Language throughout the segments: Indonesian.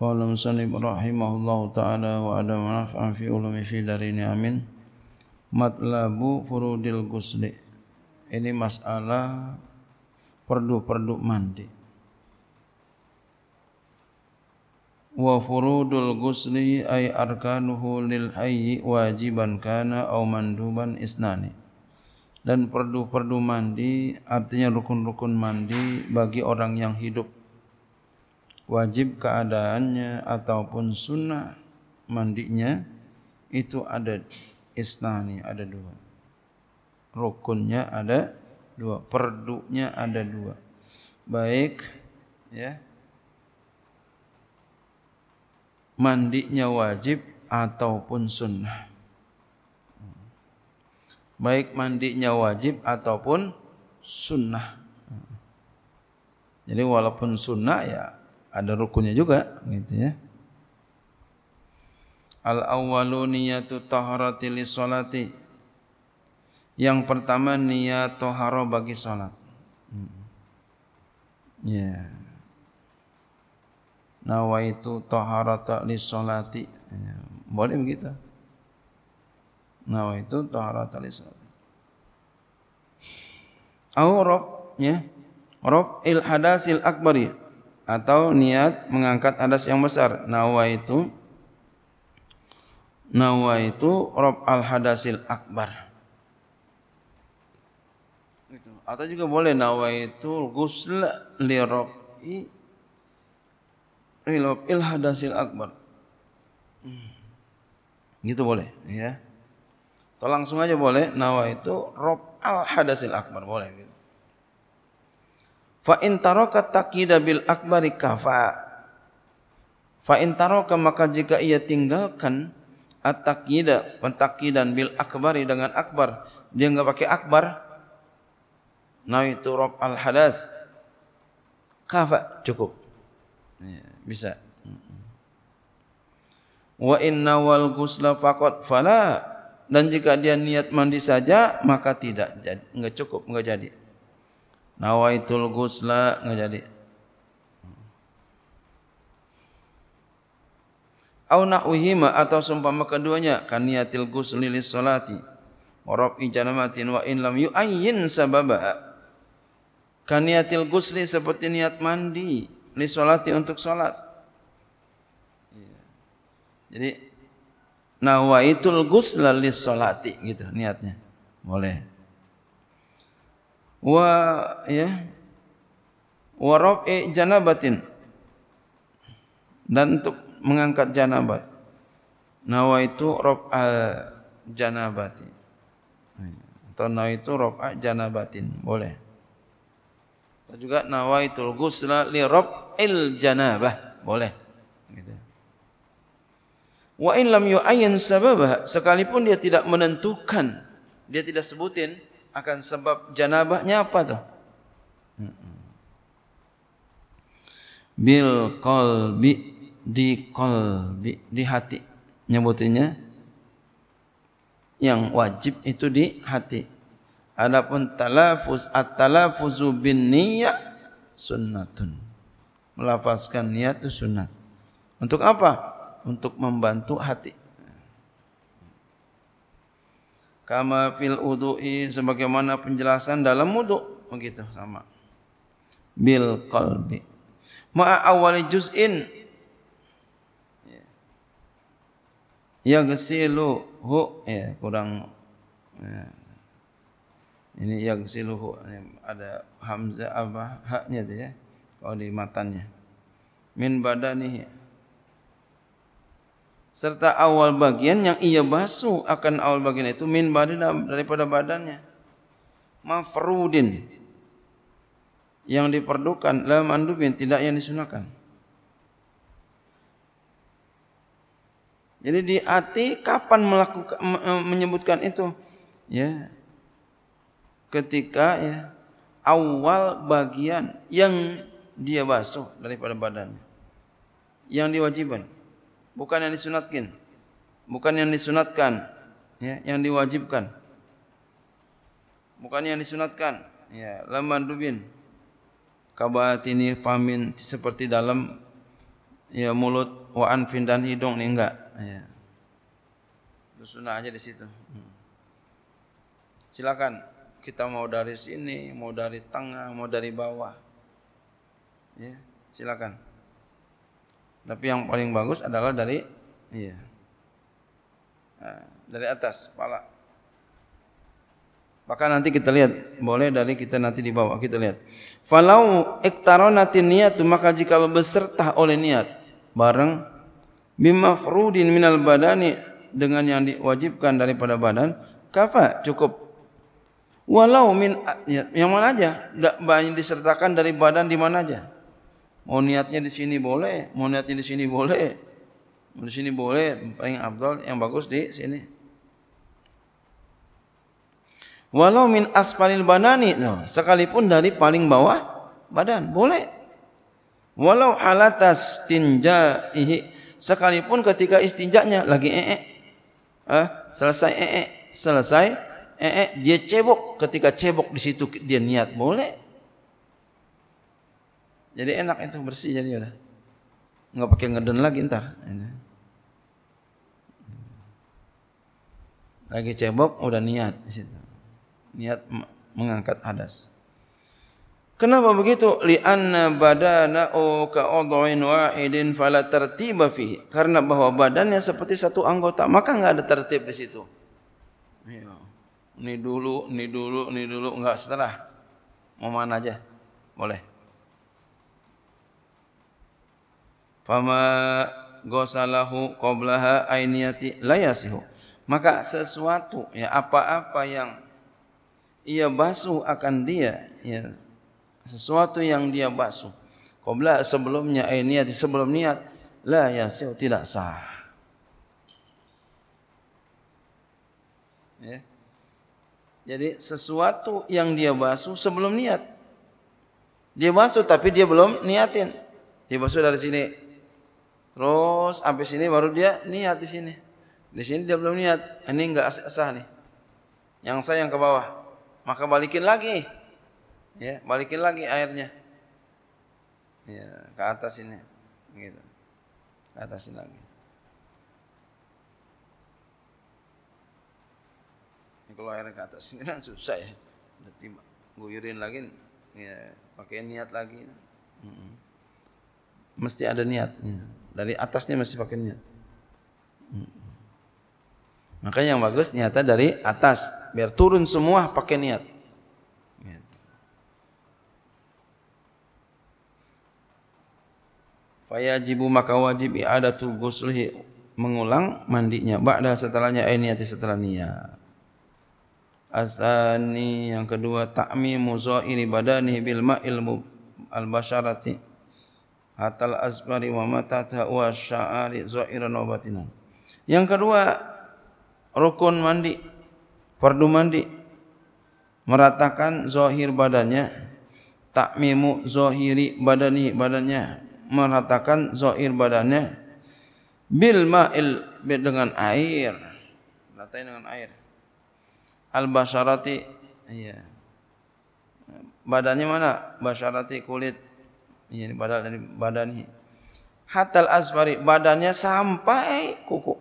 Qala musallim rahimahullahu ta'ala wa ada manfa'an fi ulumi fi darini amin. Matlabu furudil gusli. Ini masalah perdu-perdu mandi. Wa furudul gusli ay arkanuhu lil hayyi wajiban kana au manduban isnani. Dan perdu-perdu mandi artinya rukun-rukun mandi bagi orang yang hidup wajib keadaannya ataupun sunnah mandinya itu ada isnani ada dua rukunnya ada dua perduknya ada dua baik ya mandinya wajib ataupun sunnah baik mandinya wajib ataupun sunnah jadi walaupun sunnah ya ada rukunnya juga gitu ya al awwalu niyatu taharati li salati yang pertama niat toharo bagi salat hmm. ya yeah. nawaitu taharata li salati boleh begitu nawaitu taharata li salati au rob ya rob il hadasil akbari ya atau niat mengangkat adas yang besar. Nawa itu Nawa itu rob al hadasil akbar. itu Atau juga boleh nawa itu ghusl li robi il hadasil akbar. Hmm. Gitu boleh, ya. Atau langsung aja boleh nawa itu rob al hadasil akbar boleh gitu. Fa in taraka taqida bil akbari kafa. Fa in taraka maka jika ia tinggalkan at-taqida pentakidan bil akbari dengan akbar, dia enggak pakai akbar. Naitu rob al hadas. Kafa cukup. Ya, bisa. Wa inna wal ghusla faqat fala dan jika dia niat mandi saja maka tidak jadi enggak cukup enggak jadi Nawaitul gusla enggak jadi. Au nahwihima atau sumpah keduanya kan niatil gusli li salati. Warab ijanamatin wa in lam yu'ayyin sababa. Kan niatil gusli seperti niat mandi li salati untuk salat. Jadi nawaitul gusla li salati gitu niatnya. Boleh wa ya wa raf'i janabatin dan untuk mengangkat janabat nawa itu raf'a janabati atau nawa itu raf'a janabatin boleh atau juga nawa itu ghusla li raf'il janabah boleh gitu wa in lam yu'ayyan sababah sekalipun dia tidak menentukan dia tidak sebutin akan sebab janabahnya apa tuh? Bil Kolbi di Kolbi di hati nyebutinnya yang wajib itu di hati. Adapun talafuz at-talafuzu bin niyyah sunnatun. Melafazkan niat itu sunat. Untuk apa? Untuk membantu hati. kama fil wudu'i sebagaimana penjelasan dalam wudu begitu sama bil qalbi ma awali juz'in ya, yaghsilu hu ya kurang ya. ini yaghsilu hu ada hamzah apa haknya tuh ya kalau di matanya min badanihi serta awal bagian yang ia basuh akan awal bagian itu min badan daripada badannya mafrudin yang diperlukan la mandubin tidak yang disunahkan jadi di hati kapan melakukan e, menyebutkan itu ya ketika ya awal bagian yang dia basuh daripada badannya yang diwajibkan bukan yang disunatkan, bukan yang disunatkan, ya, yang diwajibkan, bukan yang disunatkan. Ya, laman dubin kabat ini pamin seperti dalam ya mulut wa anfin dan hidung ini enggak. Ya. Itu sunnah aja di situ. Silakan kita mau dari sini, mau dari tengah, mau dari bawah. Ya, silakan. Tapi yang paling bagus adalah dari iya. Nah, dari atas kepala. Maka nanti kita lihat, boleh dari kita nanti di bawah kita lihat. Falau iktaronatin niat, maka jika beserta oleh niat bareng bimafrudin minal badani dengan yang diwajibkan daripada badan kafa cukup walau min ya, yang mana aja tidak banyak disertakan dari badan di mana aja Mau niatnya di sini boleh, mau niatnya di sini boleh. Mau di sini boleh, paling Abdul yang bagus di sini. Walau min asfalil badani, no, sekalipun dari paling bawah badan, boleh. Walau halatas tinja tinjaihi, sekalipun ketika istinjaknya lagi ee. Eh, selesai ee, selesai ee, dia cebok ketika cebok di situ dia niat boleh jadi enak itu bersih jadi udah. Enggak pakai ngeden lagi ntar. Lagi cebok udah niat di situ. Niat mengangkat hadas. Kenapa begitu? Li'anna badana'u ka'udhu'in wa'idin fala tartiba fi. Karena bahwa badannya seperti satu anggota, maka enggak ada tertib di situ. Iya. Ini dulu, ini dulu, ini dulu, enggak setelah. Mau mana aja. Boleh. Fama gosalahu qablaha ainiyati layasihu. Maka sesuatu ya apa-apa yang ia basuh akan dia ya sesuatu yang dia basuh qabla sebelumnya ainiyati sebelum niat la tidak sah. Ya. Jadi sesuatu yang dia basuh sebelum niat. Dia basuh tapi dia belum niatin. Dia basuh dari sini Terus sampai sini baru dia niat di sini. Di sini dia belum niat. Ini enggak sah nih. Yang saya yang ke bawah. Maka balikin lagi. Ya, balikin lagi airnya. Ya, ke atas ini. Gitu. Ke atas ini lagi. Ini kalau airnya ke atas ini kan susah ya. Nanti Guyurin lagi. Ya, pakai niat lagi. Mesti ada niatnya. Dari atasnya masih pakai niat. Makanya yang bagus niatnya dari atas biar turun semua pakai niat. Fayajibu maka wajib ada i'adatu ghuslihi mengulang mandinya ba'da setelahnya ini eh, niyati setelah niat. Asani yang kedua ta'mimu zahiri badani bil ma'il al-basharati Atal asbari wa matata wa sya'ari zairan wa batinan. Yang kedua, rukun mandi, fardu mandi, meratakan zahir badannya, takmimu zahiri badani badannya, meratakan zahir badannya, bil ma'il dengan air, ratain dengan air. Al basharati, iya. Badannya mana? basarati kulit, ini badan dari badan ini. Hatal asmari badannya sampai kuku.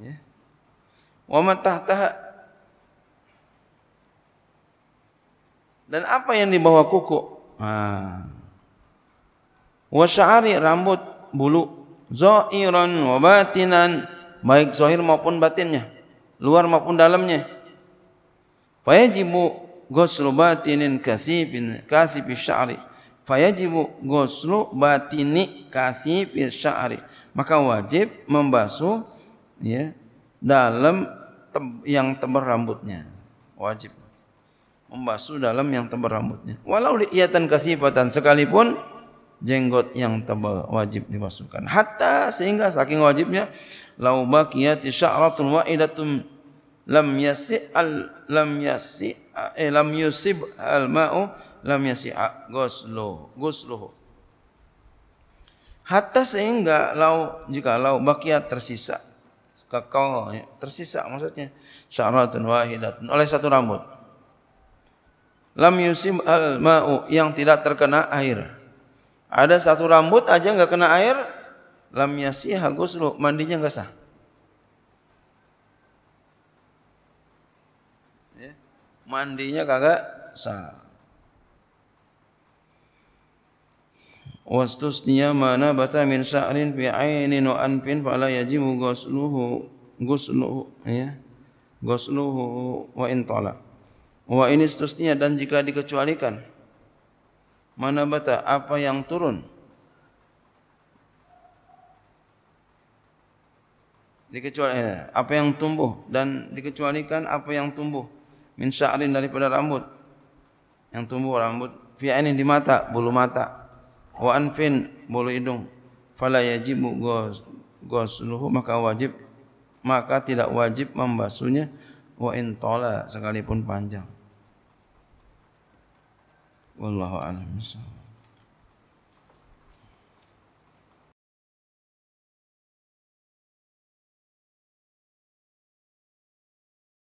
Ya. Wa matahta Dan apa yang di bawah kuku? Ah. Wa sya'ari rambut bulu zahiran wa batinan baik zahir maupun batinnya, luar maupun dalamnya. Fa yajibu ghuslu batinin kasibin kasibi sya'ri fayajibu ghuslu batini kasibi sya'ri maka wajib membasuh ya dalam teb yang tebal rambutnya wajib membasuh dalam yang tebal rambutnya walau liyatan kasifatan sekalipun jenggot yang tebal wajib dimasukkan hatta sehingga saking wajibnya lau baqiyati sya'ratun wa'idatun lam yasi al lam yasi eh, lam yusib al ma'u lam yasi goslo goslo. hatta sehingga lau jika lau bakia tersisa kekal ya, tersisa maksudnya syaratun wahidatun oleh satu rambut lam yusib al ma'u yang tidak terkena air ada satu rambut aja enggak kena air lam yasi ghusluhu mandinya enggak sah mandinya kagak sah. Wastusniya mana bata min sya'rin fi ainin wa anfin fala yajibu ghusluhu ghusluhu ya. Ghusluhu wa in Wa ini seterusnya dan jika dikecualikan mana bata apa yang turun dikecualikan eh, apa yang tumbuh dan dikecualikan apa yang tumbuh min sya'rin daripada rambut yang tumbuh rambut fi ainin di mata bulu mata wa anfin bulu hidung fala yajibu ghusluhu maka wajib maka tidak wajib membasuhnya wa in sekalipun panjang wallahu a'lam